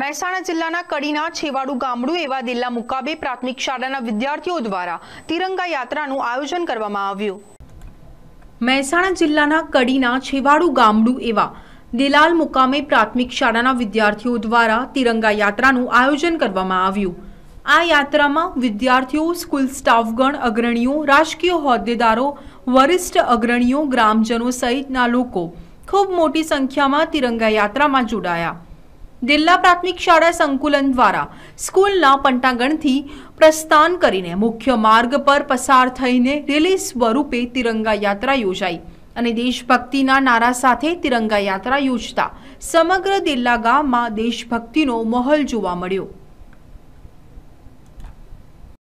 મહેસાણા જિલ્લાના કડીના છેવાડુ ગામડું એવા દિલ્લા મુકાબે પ્રાથમિક શાળાના વિદ્યાર્થીઓ દ્વારા તિરંગા યાત્રાનું આયોજન કરવામાં આવ્યું મહેસાણા જિલ્લાના કડીના છેવાડુ ગામડું એવા દેલાલ મુકામે પ્રાથમિક શાળાના વિદ્યાર્થીઓ દ્વારા તિરંગા યાત્રાનું આયોજન કરવામાં આવ્યું આ યાત્રામાં વિદ્યાર્થીઓ સ્કૂલ સ્ટાફગણ અગ્રણીઓ રાજકીય હોદ્દેદારો વરિષ્ઠ અગ્રણીઓ ગ્રામજનો સહિતના લોકો ખૂબ મોટી સંખ્યામાં તિરંગા યાત્રામાં જોડાયા દિલ્લા પ્રાથમિક શાળા સંકુલન દ્વારા સ્કૂલના પંટાગણથી પ્રસ્થાન કરીને મુખ્ય માર્ગ પર પસાર થઈને રેલી સ્વરૂપે તિરંગા યાત્રા યોજાઈ અને દેશભક્તિના નારા સાથે તિરંગા યાત્રા યોજતા સમગ્ર દિલ્લા ગામમાં દેશભક્તિનો માહોલ જોવા મળ્યો